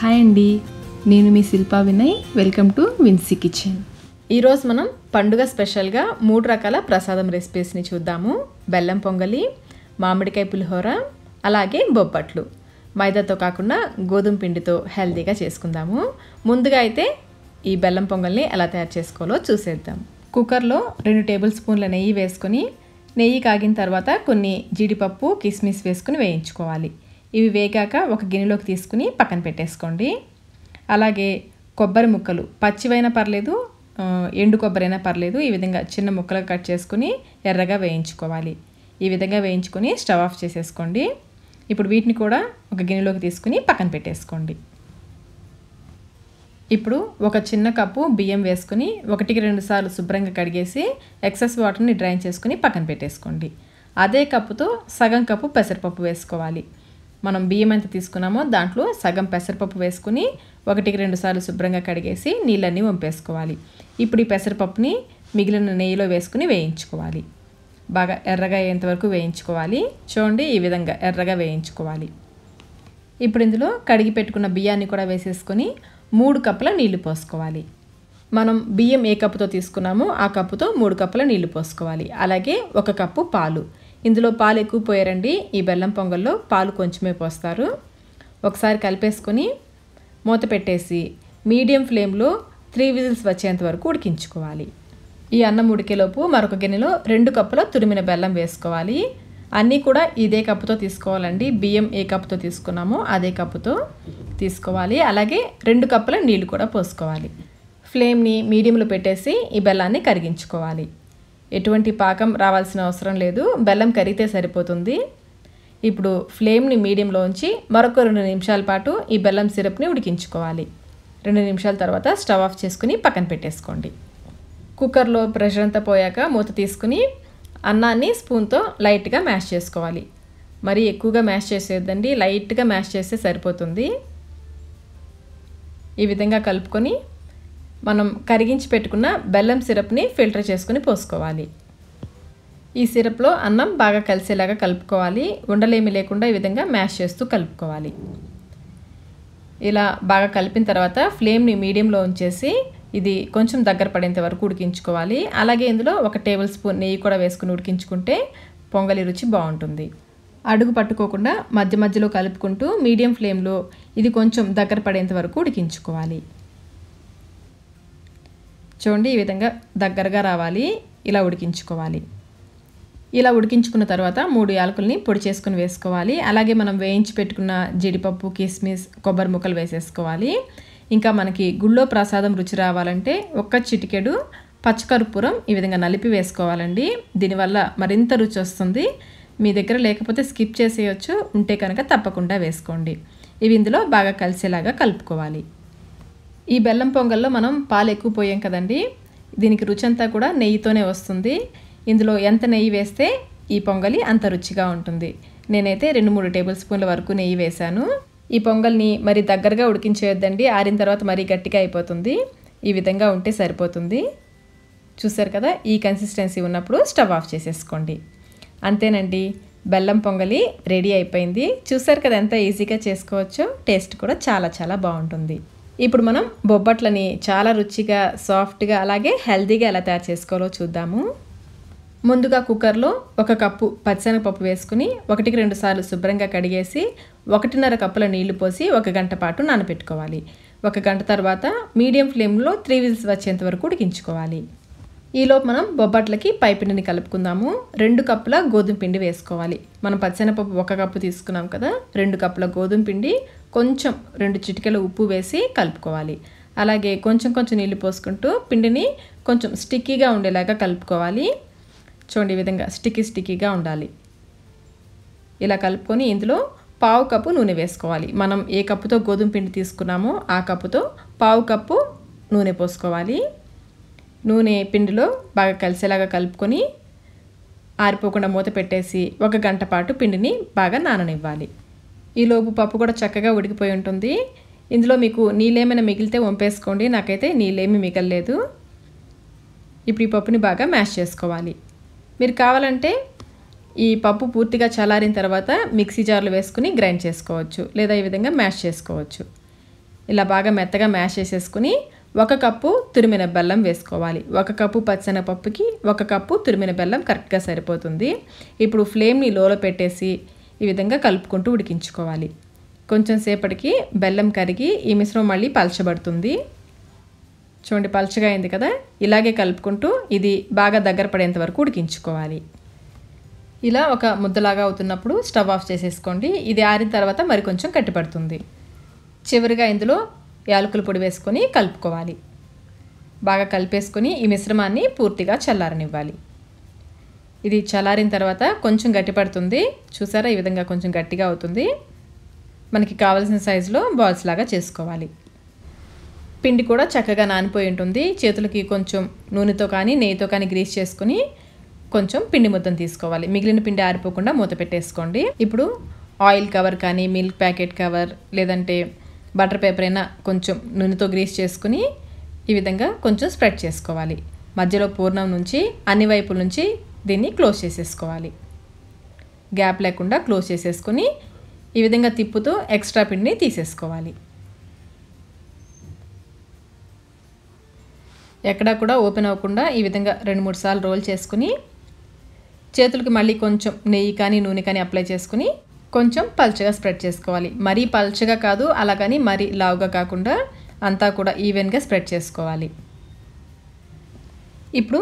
hi అండి నేను మీ Shilpa Vinay welcome to Vinsy kitchen ఈరోజు మనం పండుగ స్పెషల్గా మూడు రకాల ప్రసాదం రెసిపీస్ని చూద్దాము బెల్లం పొంగలి మామిడికాయ పులిహోర అలాగే బొబ్బట్లు మైదాతో కాకుండా గోధుమ పిండితో హెల్తీగా చేసుకుందాము ముందుగా అయితే ఈ బెల్లం పొంగల్ని ఎలా తయారు చేసుకోవాలో చూసేద్దాం కుక్కర్లో రెండు టేబుల్ స్పూన్ల నెయ్యి వేసుకొని నెయ్యి కాగిన తర్వాత కొన్ని జీడిపప్పు కిస్మిస్ వేసుకుని వేయించుకోవాలి ఇవి వేగాక ఒక గిన్నెలోకి తీసుకుని పక్కన పెట్టేసుకోండి అలాగే కొబ్బరి ముక్కలు పచ్చివైనా పర్లేదు ఎండు కొబ్బరైనా పర్లేదు ఈ విధంగా చిన్న ముక్కలు కట్ చేసుకుని ఎర్రగా వేయించుకోవాలి ఈ విధంగా వేయించుకొని స్టవ్ ఆఫ్ చేసేసుకోండి ఇప్పుడు వీటిని కూడా ఒక గిన్నెలోకి తీసుకుని పక్కన పెట్టేసుకోండి ఇప్పుడు ఒక చిన్న కప్పు బియ్యం వేసుకుని ఒకటికి రెండు సార్లు శుభ్రంగా కడిగేసి ఎక్సెస్ వాటర్ని డ్రైన్ చేసుకుని పక్కన పెట్టేసుకోండి అదే కప్పుతో సగం కప్పు పెసరపప్పు వేసుకోవాలి మనం బియ్యం ఎంత తీసుకున్నామో దాంట్లో సగం పెసరపప్పు వేసుకుని ఒకటికి రెండు సార్లు శుభ్రంగా కడిగేసి నీళ్ళన్నీ వంపేసుకోవాలి ఇప్పుడు ఈ పెసరపప్పుని మిగిలిన నెయ్యిలో వేసుకుని వేయించుకోవాలి బాగా ఎర్రగా అయ్యేంతవరకు వేయించుకోవాలి చూడండి ఈ విధంగా ఎర్రగా వేయించుకోవాలి ఇప్పుడు ఇందులో కడిగి పెట్టుకున్న బియ్యాన్ని కూడా వేసేసుకొని మూడు కప్పుల నీళ్లు పోసుకోవాలి మనం బియ్యం ఏ కప్పుతో తీసుకున్నామో ఆ కప్పుతో మూడు కప్పుల నీళ్లు పోసుకోవాలి అలాగే ఒక కప్పు పాలు ఇందులో పాలు ఎక్కువ పోయారండి ఈ బెల్లం పొంగల్లో పాలు కొంచెమే పోస్తారు ఒకసారి కలిపేసుకొని మూత పెట్టేసి మీడియం ఫ్లేమ్లో త్రీ విజిల్స్ వచ్చేంత వరకు ఉడికించుకోవాలి ఈ అన్నం ఉడికేలోపు మరొక గిన్నెలో రెండు కప్పుల తురిమిన బెల్లం వేసుకోవాలి అన్నీ కూడా ఇదే కప్పుతో తీసుకోవాలండి బియ్యం ఏ కప్పుతో తీసుకున్నామో అదే కప్పుతో తీసుకోవాలి అలాగే రెండు కప్పుల నీళ్లు కూడా పోసుకోవాలి ఫ్లేమ్ని మీడియంలో పెట్టేసి ఈ బెల్లాన్ని కరిగించుకోవాలి ఎటువంటి పాకం రావాల్సిన అవసరం లేదు బెల్లం కరిగితే సరిపోతుంది ఇప్పుడు ఫ్లేమ్ని మీడియంలో ఉంచి మరొక రెండు నిమిషాల పాటు ఈ బెల్లం సిరప్ని ఉడికించుకోవాలి రెండు నిమిషాల తర్వాత స్టవ్ ఆఫ్ చేసుకుని పక్కన పెట్టేసుకోండి కుక్కర్లో ప్రెషర్ అంతా పోయాక మూత తీసుకుని అన్నాన్ని స్పూన్తో లైట్గా మ్యాష్ చేసుకోవాలి మరి ఎక్కువగా మ్యాష్ చేసేదండి లైట్గా మ్యాష్ చేస్తే సరిపోతుంది ఈ విధంగా కలుపుకొని మనం కరిగించి పెట్టుకున్న బెల్లం సిరప్ని ఫిల్టర్ చేసుకుని పోసుకోవాలి ఈ సిరప్లో అన్నం బాగా కలిసేలాగా కలుపుకోవాలి ఉండలేమి లేకుండా ఈ విధంగా మ్యాష్ చేస్తూ కలుపుకోవాలి ఇలా బాగా కలిపిన తర్వాత ఫ్లేమ్ని మీడియంలో ఉంచేసి ఇది కొంచెం దగ్గర పడేంత వరకు ఉడికించుకోవాలి అలాగే ఇందులో ఒక టేబుల్ స్పూన్ నెయ్యి కూడా వేసుకుని ఉడికించుకుంటే పొంగలి రుచి బాగుంటుంది అడుగు పట్టుకోకుండా మధ్య మధ్యలో కలుపుకుంటూ మీడియం ఫ్లేమ్లో ఇది కొంచెం దగ్గర పడేంత వరకు ఉడికించుకోవాలి చూడండి ఈ విధంగా దగ్గరగా రావాలి ఇలా ఉడికించుకోవాలి ఇలా ఉడికించుకున్న తర్వాత మూడు యాలకుల్ని పొడి చేసుకుని వేసుకోవాలి అలాగే మనం వేయించి పెట్టుకున్న జీడిపప్పు కిస్మిస్ కొబ్బరి ముక్కలు వేసేసుకోవాలి ఇంకా మనకి గుళ్ళో ప్రసాదం రుచి రావాలంటే ఒక్క చిటికెడు పచ్చకర్పూరం ఈ విధంగా నలిపి వేసుకోవాలండి దీనివల్ల మరింత రుచి వస్తుంది మీ దగ్గర లేకపోతే స్కిప్ చేసేయచ్చు ఉంటే కనుక తప్పకుండా వేసుకోండి ఇవి ఇందులో బాగా కలిసేలాగా కలుపుకోవాలి ఈ బెల్లం పొంగల్లో మనం పాలు ఎక్కువ పోయాం కదండి దీనికి రుచి అంతా కూడా నెయ్యితోనే వస్తుంది ఇందులో ఎంత నెయ్యి వేస్తే ఈ పొంగలి అంత రుచిగా ఉంటుంది నేనైతే రెండు మూడు టేబుల్ స్పూన్ల వరకు నెయ్యి వేశాను ఈ పొంగల్ని మరి దగ్గరగా ఉడికించేయొద్దండి ఆరిన తర్వాత మరీ గట్టిగా అయిపోతుంది ఈ విధంగా ఉంటే సరిపోతుంది చూసారు కదా ఈ కన్సిస్టెన్సీ ఉన్నప్పుడు స్టవ్ ఆఫ్ చేసేసుకోండి అంతేనండి బెల్లం పొంగలి రెడీ అయిపోయింది చూసారు కదా ఎంత ఈజీగా చేసుకోవచ్చో టేస్ట్ కూడా చాలా చాలా బాగుంటుంది ఇప్పుడు మనం బొబ్బట్లని చాలా రుచిగా సాఫ్ట్గా అలాగే హెల్తీగా ఎలా తయారు చేసుకోవాలో చూద్దాము ముందుగా కుక్కర్లో ఒక కప్పు పచ్చనపప్పు వేసుకుని ఒకటికి రెండు సార్లు శుభ్రంగా కడిగేసి ఒకటిన్నర కప్పుల నీళ్లు పోసి ఒక గంట పాటు నానబెట్టుకోవాలి ఒక గంట తర్వాత మీడియం ఫ్లేమ్లో త్రీ విల్స్ వచ్చేంత వరకు ఉడికించుకోవాలి ఈలోపు మనం బొబ్బట్లకి పైపిండిని కలుపుకుందాము రెండు కప్పుల గోధుమ పిండి వేసుకోవాలి మనం పచ్చెనపప్పు ఒక కప్పు తీసుకున్నాం కదా రెండు కప్పుల గోధుమ పిండి కొంచెం రెండు చిటికెల ఉప్పు వేసి కలుపుకోవాలి అలాగే కొంచెం కొంచెం నీళ్ళు పోసుకుంటూ పిండిని కొంచెం స్టిక్కీగా ఉండేలాగా కలుపుకోవాలి చూడండి ఈ విధంగా స్టిక్కీ స్టిక్కీగా ఉండాలి ఇలా కలుపుకొని ఇందులో పావు కప్పు నూనె వేసుకోవాలి మనం ఏ కప్పుతో గోధుమ పిండి తీసుకున్నామో ఆ కప్పుతో పావు కప్పు నూనె పోసుకోవాలి నూనె పిండిలో బాగా కలిసేలాగా కలుపుకొని ఆరిపోకుండా మూత పెట్టేసి ఒక గంట పాటు పిండిని బాగా నాననివ్వాలి ఈలోపు పప్పు కూడా చక్కగా ఉడికిపోయి ఉంటుంది ఇందులో మీకు నీళ్ళేమైనా మిగిలితే వంపేసుకోండి నాకైతే నీళ్ళేమీ మిగలలేదు ఇప్పుడు ఈ పప్పుని బాగా మ్యాష్ చేసుకోవాలి మీరు కావాలంటే ఈ పప్పు పూర్తిగా చల్లారిన తర్వాత మిక్సీ జార్లో వేసుకుని గ్రైండ్ చేసుకోవచ్చు లేదా ఈ విధంగా మ్యాష్ చేసుకోవచ్చు ఇలా బాగా మెత్తగా మ్యాష్ చేసేసుకుని ఒక కప్పు తురిమిన బెల్లం వేసుకోవాలి ఒక కప్పు పచ్చనపప్పుకి ఒక కప్పు తురిమిన బెల్లం కరెక్ట్గా సరిపోతుంది ఇప్పుడు ఫ్లేమ్ని లోలో పెట్టేసి ఈ విధంగా కలుపుకుంటూ ఉడికించుకోవాలి కొంచెం సేపటికి బెల్లం కరిగి ఈ మిశ్రమం మళ్ళీ పలచబడుతుంది చూడండి పలచగా అయింది కదా ఇలాగే కలుపుకుంటూ ఇది బాగా దగ్గర పడేంత వరకు ఉడికించుకోవాలి ఇలా ఒక ముద్దలాగా అవుతున్నప్పుడు స్టవ్ ఆఫ్ చేసేసుకోండి ఇది ఆరిన తర్వాత మరి కొంచెం కట్టిపడుతుంది చివరిగా ఇందులో యాలకుల పొడి వేసుకొని కలుపుకోవాలి బాగా కలిపేసుకొని ఈ మిశ్రమాన్ని పూర్తిగా చల్లారనివ్వాలి ఇది చల్లారిన తర్వాత కొంచెం గట్టిపడుతుంది చూసారా ఈ విధంగా కొంచెం గట్టిగా అవుతుంది మనకి కావాల్సిన సైజులో బాల్స్ లాగా చేసుకోవాలి పిండి కూడా చక్కగా నానిపోయి ఉంటుంది చేతులకి కొంచెం నూనెతో కానీ నెయ్యితో కానీ గ్రీస్ చేసుకుని కొంచెం పిండి ముద్దం తీసుకోవాలి మిగిలిన పిండి ఆరిపోకుండా మూత పెట్టేసుకోండి ఇప్పుడు ఆయిల్ కవర్ కానీ మిల్క్ ప్యాకెట్ కవర్ లేదంటే బటర్ పేపర్ అయినా కొంచెం నూనెతో గ్రీస్ చేసుకుని ఈ విధంగా కొంచెం స్ప్రెడ్ చేసుకోవాలి మధ్యలో పూర్ణం నుంచి అన్ని వైపుల నుంచి దీన్ని క్లోజ్ చేసేసుకోవాలి గ్యాప్ లేకుండా క్లోజ్ చేసేసుకొని ఈ విధంగా తిప్పుతూ ఎక్స్ట్రా పిండిని తీసేసుకోవాలి ఎక్కడా కూడా ఓపెన్ అవ్వకుండా ఈ విధంగా రెండు మూడు సార్లు రోల్ చేసుకుని చేతులకి మళ్ళీ కొంచెం నెయ్యి కానీ నూనె కానీ అప్లై చేసుకుని కొంచెం పలుచగా స్ప్రెడ్ చేసుకోవాలి మరీ పలుచగా కాదు అలాగని మరీ లావుగా కాకుండా అంతా కూడా ఈవెన్గా స్ప్రెడ్ చేసుకోవాలి ఇప్పుడు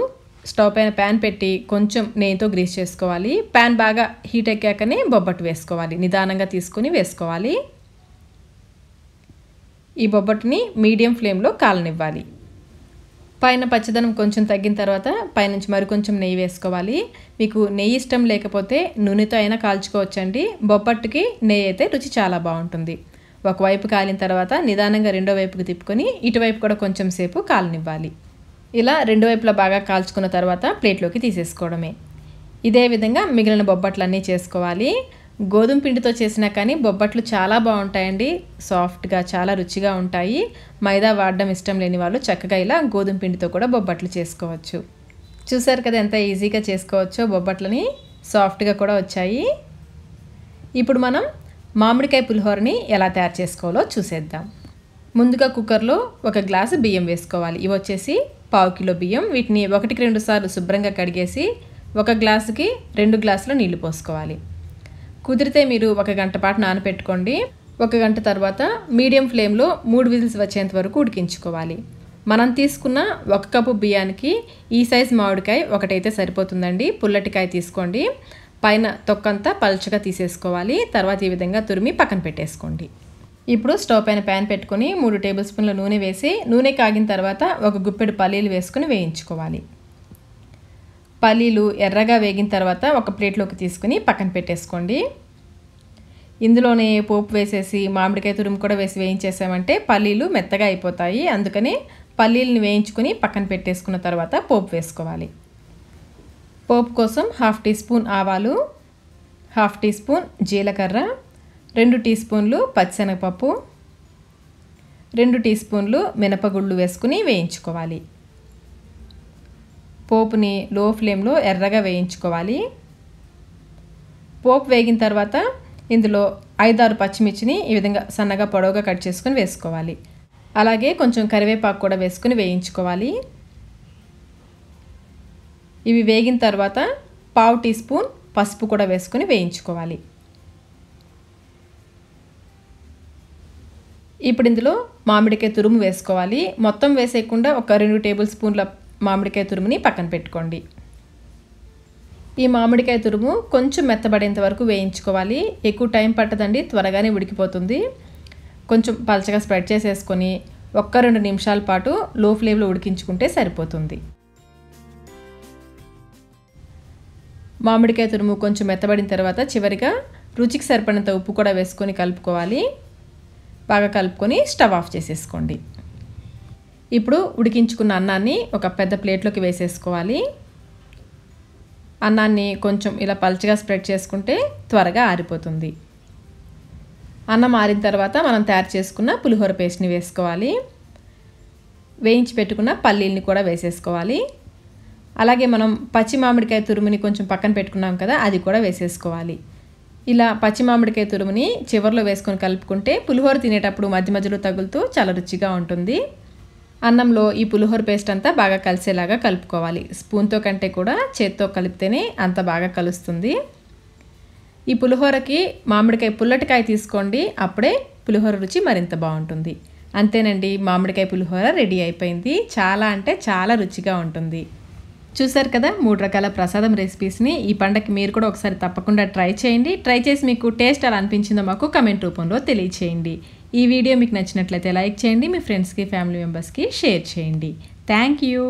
స్టవ్ పైన ప్యాన్ పెట్టి కొంచెం నెయ్యితో గ్రీస్ చేసుకోవాలి ప్యాన్ బాగా హీట్ ఎక్కాకనే బొబ్బట్టు వేసుకోవాలి నిదానంగా తీసుకుని వేసుకోవాలి ఈ బొబ్బట్టుని మీడియం ఫ్లేమ్లో కాలనివ్వాలి పైన పచ్చదనం కొంచెం తగ్గిన తర్వాత పైనుంచి మరికొంచెం నెయ్యి వేసుకోవాలి మీకు నెయ్యి ఇష్టం లేకపోతే నూనెతో అయినా కాల్చుకోవచ్చండి బొప్పట్టుకి నెయ్యి అయితే రుచి చాలా బాగుంటుంది ఒకవైపు కాలిన తర్వాత నిదానంగా రెండో వైపుకి తిప్పుకొని ఇటువైపు కూడా కొంచెం సేపు కాలనివ్వాలి ఇలా రెండు వైపులా బాగా కాల్చుకున్న తర్వాత ప్లేట్లోకి తీసేసుకోవడమే ఇదే విధంగా మిగిలిన బొబ్బట్లన్నీ చేసుకోవాలి గోధుమ పిండితో చేసినా కానీ బొబ్బట్లు చాలా బాగుంటాయండి సాఫ్ట్గా చాలా రుచిగా ఉంటాయి మైదా వాడడం ఇష్టం లేని వాళ్ళు చక్కగా ఇలా గోధుమ పిండితో కూడా బొబ్బట్లు చేసుకోవచ్చు చూసారు కదా ఎంత ఈజీగా చేసుకోవచ్చో బొబ్బట్లని సాఫ్ట్గా కూడా వచ్చాయి ఇప్పుడు మనం మామిడికాయ పులిహోరని ఎలా తయారు చేసుకోవాలో చూసేద్దాం ముందుగా కుక్కర్లో ఒక గ్లాసు బియ్యం వేసుకోవాలి ఇవి వచ్చేసి పావు కిలో బియ్యం వీటిని ఒకటికి రెండు సార్లు శుభ్రంగా కడిగేసి ఒక గ్లాసుకి రెండు గ్లాసులు నీళ్లు పోసుకోవాలి కుదిరితే మీరు ఒక గంట పాటు నానపెట్టుకోండి ఒక గంట తర్వాత మీడియం ఫ్లేమ్లో మూడు విజిల్స్ వచ్చేంత వరకు ఉడికించుకోవాలి మనం తీసుకున్న ఒక కప్పు బియ్యానికి ఈ సైజ్ మామిడికాయ ఒకటైతే సరిపోతుందండి పుల్లటికాయ తీసుకోండి పైన తొక్కంతా పలుచగా తీసేసుకోవాలి తర్వాత ఈ విధంగా తురిమి పక్కన పెట్టేసుకోండి ఇప్పుడు స్టవ్ పైన ప్యాన్ పెట్టుకుని మూడు టేబుల్ స్పూన్ల నూనె వేసి నూనె కాగిన తర్వాత ఒక గుప్పెడు పల్లీలు వేసుకుని వేయించుకోవాలి పల్లీలు ఎర్రగా వేగిన తర్వాత ఒక ప్లేట్లోకి తీసుకుని పక్కన పెట్టేసుకోండి ఇందులోనే పోపు వేసేసి మామిడికాయ తురుము కూడా వేసి వేయించేసామంటే పల్లీలు మెత్తగా అయిపోతాయి అందుకని పల్లీలను వేయించుకుని పక్కన పెట్టేసుకున్న తర్వాత పోపు వేసుకోవాలి పోపు కోసం హాఫ్ టీ స్పూన్ ఆవాలు హాఫ్ టీ స్పూన్ జీలకర్ర రెండు టీ స్పూన్లు పచ్చిశనగపప్పు రెండు టీ స్పూన్లు మినపగుళ్ళు వేసుకుని వేయించుకోవాలి పోపుని లో ఫ్లేమ్లో ఎర్రగా వేయించుకోవాలి పోపు వేగిన తర్వాత ఇందులో ఐదారు పచ్చిమిర్చిని ఈ విధంగా సన్నగా పొడవుగా కట్ చేసుకుని వేసుకోవాలి అలాగే కొంచెం కరివేపాకు కూడా వేసుకుని వేయించుకోవాలి ఇవి వేగిన తర్వాత పావు టీ స్పూన్ పసుపు కూడా వేసుకుని వేయించుకోవాలి ఇప్పుడు ఇందులో మామిడికాయ తురుము వేసుకోవాలి మొత్తం వేసేయకుండా ఒక రెండు టేబుల్ స్పూన్ల మామిడికాయ తురుముని పక్కన పెట్టుకోండి ఈ మామిడికాయ తురుము కొంచెం మెత్తబడేంత వరకు వేయించుకోవాలి ఎక్కువ టైం పట్టదండి త్వరగానే ఉడికిపోతుంది కొంచెం పలచగా స్ప్రెడ్ చేసేసుకొని ఒక్క రెండు నిమిషాల పాటు లో ఫ్లేమ్లో ఉడికించుకుంటే సరిపోతుంది మామిడికాయ తురుము కొంచెం మెత్తబడిన తర్వాత చివరిగా రుచికి సరిపడినంత ఉప్పు కూడా వేసుకొని కలుపుకోవాలి బాగా కలుపుకొని స్టవ్ ఆఫ్ చేసేసుకోండి ఇప్పుడు ఉడికించుకున్న అన్నాన్ని ఒక పెద్ద ప్లేట్లోకి వేసేసుకోవాలి అన్నాన్ని కొంచెం ఇలా పలుచగా స్ప్రెడ్ చేసుకుంటే త్వరగా ఆరిపోతుంది అన్నం ఆరిన తర్వాత మనం తయారు చేసుకున్న పులిహోర పేస్ట్ని వేసుకోవాలి వేయించి పెట్టుకున్న పల్లీల్ని కూడా వేసేసుకోవాలి అలాగే మనం పచ్చి మామిడికాయ తురుముని కొంచెం పక్కన పెట్టుకున్నాం కదా అది కూడా వేసేసుకోవాలి ఇలా పచ్చి మామిడికాయ తురుముని చివరిలో వేసుకొని కలుపుకుంటే పులిహోర తినేటప్పుడు మధ్య మధ్యలో తగులుతూ చాలా రుచిగా ఉంటుంది అన్నంలో ఈ పులిహోర పేస్ట్ అంతా బాగా కలిసేలాగా కలుపుకోవాలి స్పూన్తో కంటే కూడా చేత్తో కలిపితేనే అంత బాగా కలుస్తుంది ఈ పులిహోరకి మామిడికాయ పుల్లటికాయ తీసుకోండి అప్పుడే పులిహోర రుచి మరింత బాగుంటుంది అంతేనండి మామిడికాయ పులిహోర రెడీ అయిపోయింది చాలా అంటే చాలా రుచిగా ఉంటుంది చూసారు కదా మూడు రకాల ప్రసాదం రెసిపీస్ని ఈ పండగకి మీరు కూడా ఒకసారి తప్పకుండా ట్రై చేయండి ట్రై చేసి మీకు టేస్ట్ అలా అనిపించిందో మాకు కమెంట్ రూపంలో తెలియచేయండి ఈ వీడియో మీకు నచ్చినట్లయితే లైక్ చేయండి మీ ఫ్రెండ్స్కి ఫ్యామిలీ మెంబర్స్కి షేర్ చేయండి థ్యాంక్ యూ